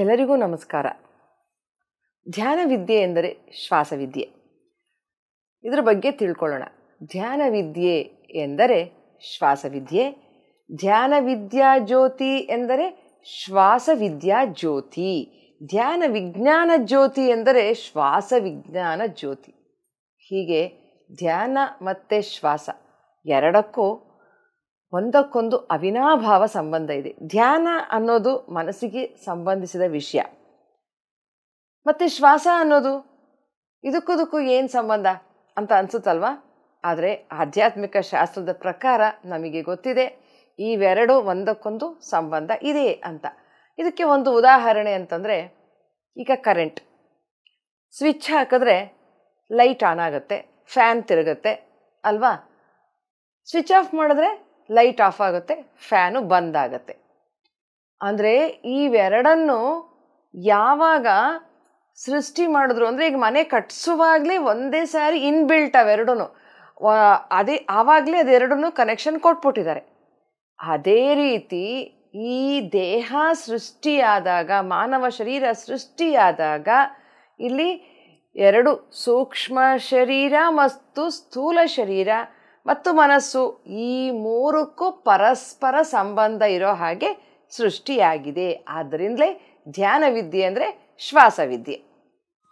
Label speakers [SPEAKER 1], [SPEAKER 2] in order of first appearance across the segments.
[SPEAKER 1] ಎಲ್ಲರಿಗೂ ನಮಸ್ಕಾರ ಧ್ಯಾನ ವಿದ್ಯೆ ಎಂದರೆ ಶ್ವಾಸವಿದ್ಯೆ ಇದರ ಬಗ್ಗೆ ತಿಳ್ಕೊಳ್ಳೋಣ ಧ್ಯಾನ ವಿದ್ಯೆ ಎಂದರೆ ಶ್ವಾಸವಿದ್ಯೆ ಧ್ಯಾನ ವಿದ್ಯಾ ಜ್ಯೋತಿ ಎಂದರೆ ಶ್ವಾಸ ವಿದ್ಯಾ ಜ್ಯೋತಿ ಧ್ಯಾನ ವಿಜ್ಞಾನ ಜ್ಯೋತಿ ಎಂದರೆ ಶ್ವಾಸ ವಿಜ್ಞಾನ ಜ್ಯೋತಿ ಹೀಗೆ ಧ್ಯಾನ ಮತ್ತು ಶ್ವಾಸ ಎರಡಕ್ಕೂ ಒಂದಕ್ಕೊಂದು ಅವಿನಾಭಾವ ಸಂಬಂಧ ಇದೆ ಧ್ಯಾನ ಅನ್ನೋದು ಮನಸ್ಸಿಗೆ ಸಂಬಂಧಿಸಿದ ವಿಷಯ ಮತ್ತು ಶ್ವಾಸ ಅನ್ನೋದು ಇದಕ್ಕದಕ್ಕೂ ಏನು ಸಂಬಂಧ ಅಂತ ಅನಿಸುತ್ತಲ್ವಾ ಆದರೆ ಆಧ್ಯಾತ್ಮಿಕ ಶಾಸ್ತ್ರದ ಪ್ರಕಾರ ನಮಗೆ ಗೊತ್ತಿದೆ ಇವೆರಡು ಒಂದಕ್ಕೊಂದು ಸಂಬಂಧ ಇದೆ ಅಂತ ಇದಕ್ಕೆ ಒಂದು ಉದಾಹರಣೆ ಅಂತಂದರೆ ಈಗ ಕರೆಂಟ್ ಸ್ವಿಚ್ ಹಾಕಿದ್ರೆ ಲೈಟ್ ಆನ್ ಆಗುತ್ತೆ ಫ್ಯಾನ್ ತಿರುಗುತ್ತೆ ಅಲ್ವಾ ಸ್ವಿಚ್ ಆಫ್ ಮಾಡಿದ್ರೆ ಲೈಟ್ ಆಫ್ ಆಗುತ್ತೆ ಫ್ಯಾನು ಬಂದ್ ಆಗುತ್ತೆ ಅಂದರೆ ಇವೆರಡನ್ನು ಯಾವಾಗ ಸೃಷ್ಟಿ ಮಾಡಿದ್ರು ಅಂದರೆ ಈಗ ಮನೆ ಕಟ್ಸುವಾಗಲೇ ಒಂದೇ ಸಾರಿ ಇನ್ಬಿಲ್ಟ್ ಅವೆರಡೂ ಅದೇ ಆವಾಗಲೇ ಅದೆರಡನ್ನೂ ಕನೆಕ್ಷನ್ ಕೊಟ್ಬಿಟ್ಟಿದ್ದಾರೆ ಅದೇ ರೀತಿ ಈ ದೇಹ ಸೃಷ್ಟಿಯಾದಾಗ ಮಾನವ ಶರೀರ ಸೃಷ್ಟಿಯಾದಾಗ ಇಲ್ಲಿ ಎರಡು ಸೂಕ್ಷ್ಮ ಶರೀರ ಮತ್ತು ಸ್ಥೂಲ ಶರೀರ ಮತ್ತು ಮನಸ್ಸು ಈ ಮೂರಕ್ಕೂ ಪರಸ್ಪರ ಸಂಬಂಧ ಇರೋ ಹಾಗೆ ಸೃಷ್ಟಿಯಾಗಿದೆ ಆದ್ದರಿಂದಲೇ ಧ್ಯಾನ ವಿದ್ಯೆ ಅಂದರೆ ಶ್ವಾಸವಿದ್ಯೆ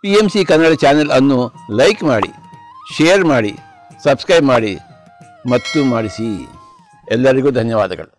[SPEAKER 1] P M C Kannada channel ಅನ್ನು ಲೈಕ್ ಮಾಡಿ ಶೇರ್ ಮಾಡಿ ಸಬ್ಸ್ಕ್ರೈಬ್ ಮಾಡಿ ಮತ್ತು ಮಾಡಿಸಿ ಎಲ್ಲರಿಗೂ ಧನ್ಯವಾದಗಳು